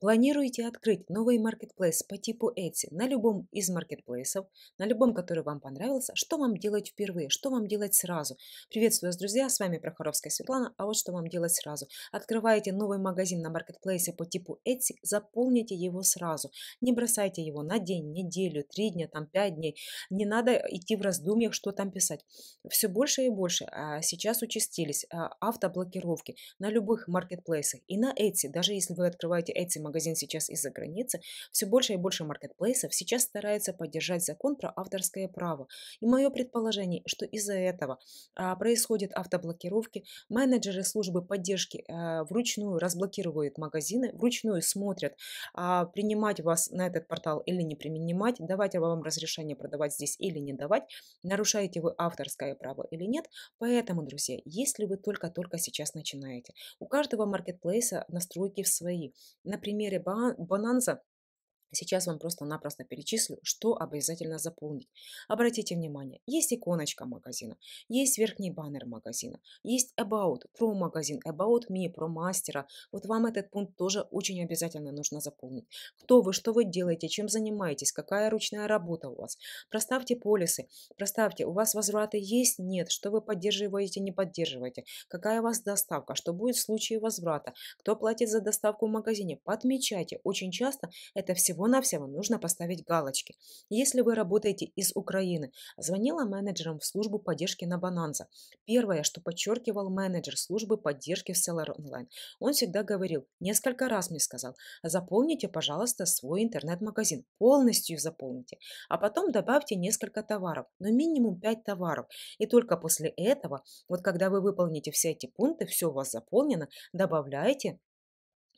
Планируете открыть новый маркетплейс по типу Etsy на любом из маркетплейсов, на любом, который вам понравился? Что вам делать впервые? Что вам делать сразу? Приветствую вас, друзья! С вами Прохоровская Светлана. А вот что вам делать сразу. Открываете новый магазин на маркетплейсе по типу Etsy, заполните его сразу. Не бросайте его на день, неделю, три дня, там пять дней. Не надо идти в раздумьях, что там писать. Все больше и больше. А, сейчас участились а, автоблокировки на любых маркетплейсах. И на Etsy, даже если вы открываете Etsy магазин сейчас из-за границы, все больше и больше маркетплейсов сейчас стараются поддержать закон про авторское право. И мое предположение, что из-за этого а, происходят автоблокировки, менеджеры службы поддержки а, вручную разблокируют магазины, вручную смотрят, а, принимать вас на этот портал или не принимать, давать вам разрешение продавать здесь или не давать, нарушаете вы авторское право или нет. Поэтому, друзья, если вы только-только сейчас начинаете, у каждого маркетплейса настройки свои. Например, примере Бонанза Сейчас вам просто-напросто перечислю, что обязательно заполнить. Обратите внимание, есть иконочка магазина, есть верхний баннер магазина, есть About, про магазин, About Me, про мастера. Вот вам этот пункт тоже очень обязательно нужно заполнить. Кто вы, что вы делаете, чем занимаетесь, какая ручная работа у вас. Проставьте полисы, проставьте, у вас возвраты есть, нет, что вы поддерживаете, не поддерживаете, какая у вас доставка, что будет в случае возврата, кто платит за доставку в магазине. Подмечайте, очень часто это всего всего-навсего нужно поставить галочки. Если вы работаете из Украины, звонила менеджерам в службу поддержки на Бананза. Первое, что подчеркивал менеджер службы поддержки в Seller Online, он всегда говорил, несколько раз мне сказал, заполните, пожалуйста, свой интернет-магазин, полностью заполните, а потом добавьте несколько товаров, но ну, минимум 5 товаров. И только после этого, вот когда вы выполните все эти пункты, все у вас заполнено, добавляйте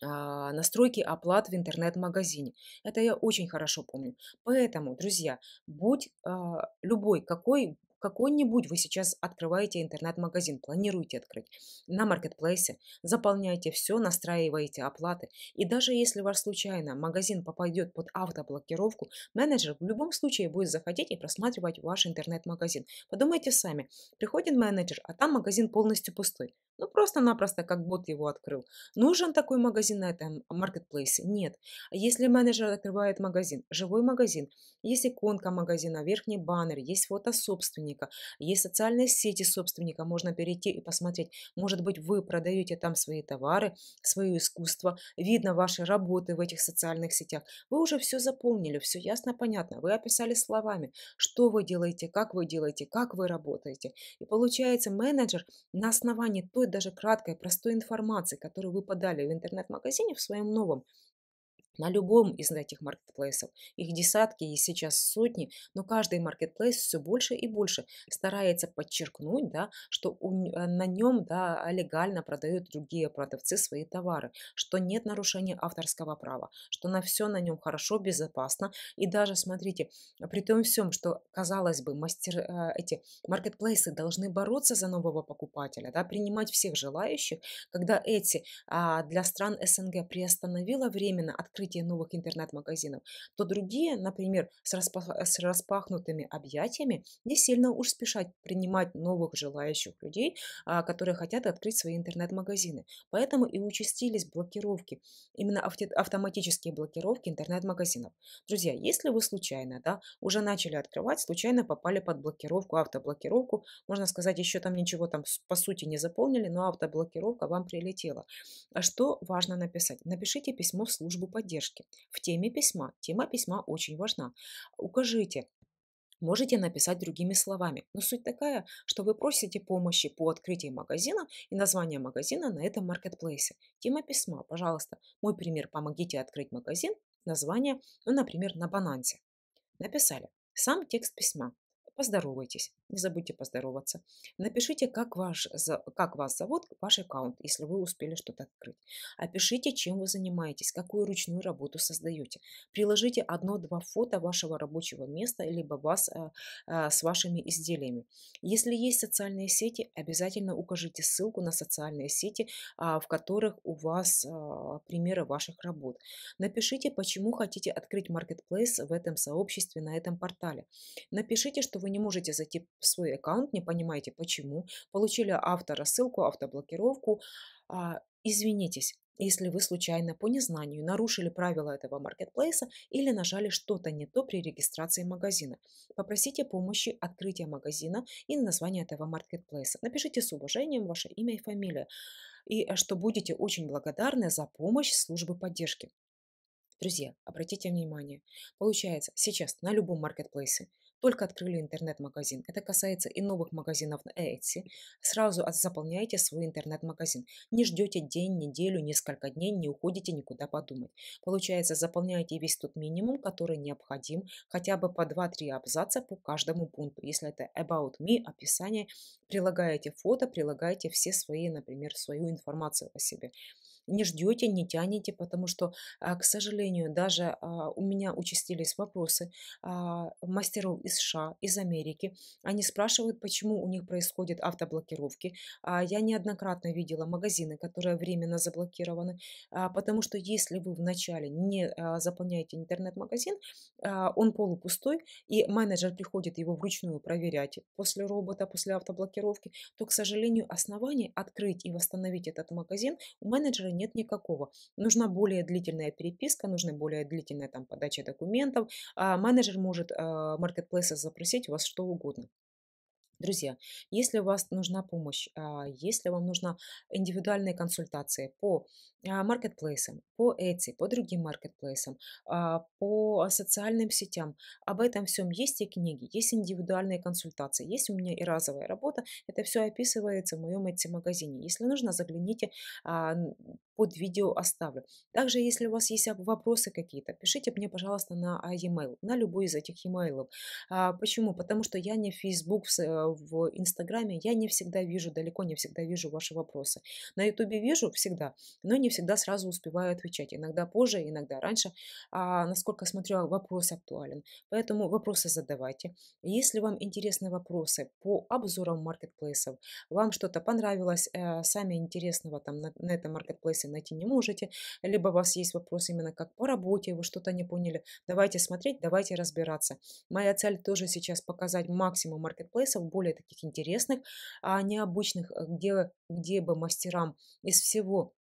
а, настройки оплат в интернет-магазине. Это я очень хорошо помню. Поэтому, друзья, будь а, любой, какой какой-нибудь вы сейчас открываете интернет-магазин, планируете открыть на маркетплейсе, заполняйте все, настраиваете оплаты. И даже если ваш случайно магазин попадет под автоблокировку, менеджер в любом случае будет заходить и просматривать ваш интернет-магазин. Подумайте сами, приходит менеджер, а там магазин полностью пустой. Ну, просто-напросто, как бот его открыл. Нужен такой магазин на этом маркетплейсе? Нет. Если менеджер открывает магазин, живой магазин, есть иконка магазина, верхний баннер, есть фото собственника, есть социальные сети собственника, можно перейти и посмотреть. Может быть, вы продаете там свои товары, свое искусство, видно ваши работы в этих социальных сетях. Вы уже все запомнили, все ясно, понятно. Вы описали словами, что вы делаете, как вы делаете, как вы работаете. И получается, менеджер на основании той даже краткой, простой информации, которую выпадали в интернет-магазине в своем новом на любом из этих маркетплейсов. Их десятки и сейчас сотни, но каждый маркетплейс все больше и больше старается подчеркнуть, да, что у, э, на нем да, легально продают другие продавцы свои товары, что нет нарушения авторского права, что на все на нем хорошо, безопасно. И даже, смотрите, при том всем, что, казалось бы, мастер, э, эти маркетплейсы должны бороться за нового покупателя, да, принимать всех желающих, когда эти а, для стран СНГ приостановила временно открыть открытие новых интернет-магазинов, то другие, например, с, распах... с распахнутыми объятиями, не сильно уж спешат принимать новых желающих людей, а, которые хотят открыть свои интернет-магазины. Поэтому и участились блокировки, именно автоматические блокировки интернет-магазинов. Друзья, если вы случайно да, уже начали открывать, случайно попали под блокировку, автоблокировку, можно сказать, еще там ничего там по сути не заполнили, но автоблокировка вам прилетела. А что важно написать? Напишите письмо в службу поддержки поддержки. В теме письма. Тема письма очень важна. Укажите, можете написать другими словами. Но суть такая, что вы просите помощи по открытию магазина и название магазина на этом маркетплейсе. Тема письма, пожалуйста, мой пример, помогите открыть магазин, название, ну, например, на банансе. Написали. Сам текст письма поздоровайтесь, не забудьте поздороваться. Напишите, как, ваш, как вас зовут, ваш аккаунт, если вы успели что-то открыть. Опишите, чем вы занимаетесь, какую ручную работу создаете. Приложите одно-два фото вашего рабочего места, либо вас а, а, с вашими изделиями. Если есть социальные сети, обязательно укажите ссылку на социальные сети, а, в которых у вас а, примеры ваших работ. Напишите, почему хотите открыть маркетплейс в этом сообществе, на этом портале. Напишите, что вы не можете зайти в свой аккаунт, не понимаете почему, получили автора ссылку, автоблокировку, а, извинитесь, если вы случайно по незнанию нарушили правила этого маркетплейса или нажали что-то не то при регистрации магазина. Попросите помощи открытия магазина и названия этого маркетплейса. Напишите с уважением ваше имя и фамилия, и э, что будете очень благодарны за помощь службы поддержки. Друзья, обратите внимание, получается сейчас на любом маркетплейсе только открыли интернет-магазин. Это касается и новых магазинов на Etsy. Сразу заполняйте свой интернет-магазин. Не ждете день, неделю, несколько дней, не уходите никуда подумать. Получается, заполняйте весь тот минимум, который необходим, хотя бы по 2-3 абзаца по каждому пункту. Если это about me, описание, прилагаете фото, прилагаете все свои, например, свою информацию о себе не ждете, не тянете, потому что, а, к сожалению, даже а, у меня участились вопросы а, мастеров из США, из Америки. Они спрашивают, почему у них происходят автоблокировки. Я неоднократно видела магазины, которые временно заблокированы, потому что если вы вначале не заполняете интернет-магазин, он полупустой, и менеджер приходит его вручную проверять после робота, после автоблокировки, маркировки, то, к сожалению, оснований открыть и восстановить этот магазин у менеджера нет никакого. Нужна более длительная переписка, нужна более длительная там, подача документов. А менеджер может а, маркетплейса запросить у вас что угодно. Друзья, если у вас нужна помощь, а, если вам нужна индивидуальная консультация по а, маркетплейсам, по Etsy, по другим маркетплейсам, а, по социальным сетям, об этом всем есть и книги, есть индивидуальные консультации, есть у меня и разовая работа, это все описывается в моем Etsy-магазине. Если нужно, загляните, под видео оставлю. Также, если у вас есть вопросы какие-то, пишите мне, пожалуйста, на а, e-mail, на любой из этих e-mail. А, почему? Потому что я не в Facebook, э, в Инстаграме, я не всегда вижу, далеко не всегда вижу ваши вопросы. На Ютубе вижу всегда, но не всегда сразу успеваю отвечать. Иногда позже, иногда раньше. А, насколько смотрю, вопрос актуален. Поэтому вопросы задавайте. Если вам интересны вопросы по обзорам маркетплейсов, вам что-то понравилось, э, сами интересного там на, на этом маркетплейсе найти не можете, либо у вас есть вопрос именно как по работе, вы что-то не поняли, давайте смотреть, давайте разбираться. Моя цель тоже сейчас показать максимум маркетплейсов, более таких интересных, а необычных, э, где, где бы мастерам из всего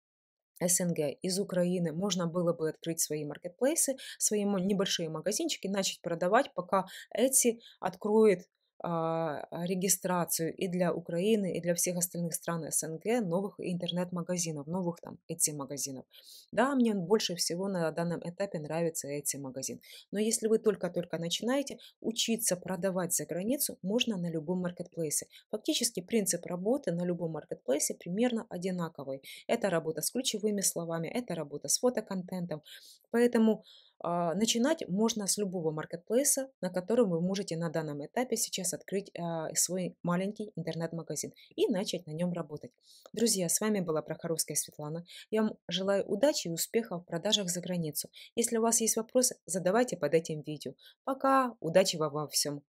СНГ из Украины можно было бы открыть свои маркетплейсы, свои небольшие магазинчики, начать продавать, пока Etsy откроет а, регистрацию и для Украины, и для всех остальных стран СНГ новых интернет-магазинов, новых там эти магазинов. Да, мне больше всего на данном этапе нравится эти магазин. Но если вы только-только начинаете учиться продавать за границу, можно на любом маркетплейсе. Фактически принцип работы на любом маркетплейсе примерно одинаковый. Это работа с ключевыми словами, это работа с фотоконтентом. Поэтому а, начинать можно с любого маркетплейса, на котором вы можете на данном этапе сейчас открыть а, свой маленький интернет-магазин и начать на нем работать. Друзья, с вами была Прохоровская Светлана. Я вам желаю удачи и успеха в продажах за границу. Если у вас есть вопросы, задавайте под этим видео. Пока, удачи вам во всем!